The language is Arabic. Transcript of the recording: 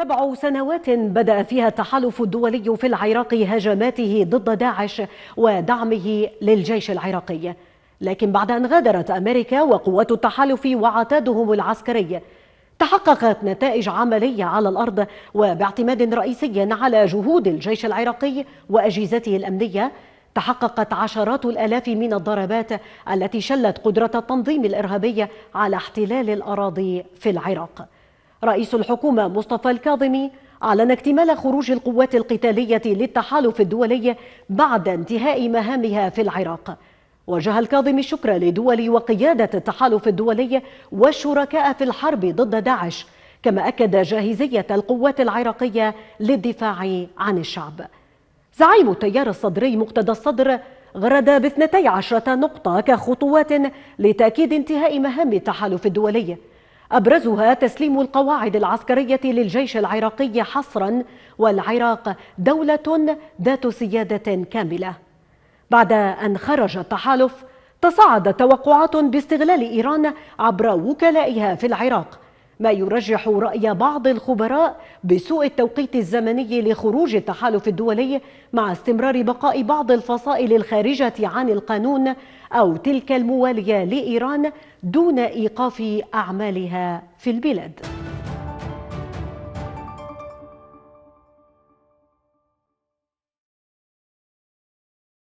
سبع سنوات بدأ فيها التحالف الدولي في العراق هجماته ضد داعش ودعمه للجيش العراقي لكن بعد أن غادرت أمريكا وقوات التحالف وعتادهم العسكري تحققت نتائج عملية على الأرض وباعتماد رئيسي على جهود الجيش العراقي وأجهزته الأمنية تحققت عشرات الآلاف من الضربات التي شلت قدرة التنظيم الإرهابي على احتلال الأراضي في العراق رئيس الحكومة مصطفى الكاظمي أعلن اكتمال خروج القوات القتالية للتحالف الدولي بعد انتهاء مهامها في العراق وجه الكاظمي الشكر لدول وقيادة التحالف الدولي والشركاء في الحرب ضد داعش كما أكد جاهزية القوات العراقية للدفاع عن الشعب زعيم التيار الصدري مقتدى الصدر غرد باثنتي عشرة نقطة كخطوات لتأكيد انتهاء مهام التحالف الدولي أبرزها تسليم القواعد العسكرية للجيش العراقي حصرا والعراق دولة ذات سيادة كاملة بعد أن خرج التحالف تصاعدت توقعات باستغلال إيران عبر وكلائها في العراق ما يرجح رأي بعض الخبراء بسوء التوقيت الزمني لخروج التحالف الدولي مع استمرار بقاء بعض الفصائل الخارجة عن القانون أو تلك الموالية لإيران دون إيقاف أعمالها في البلاد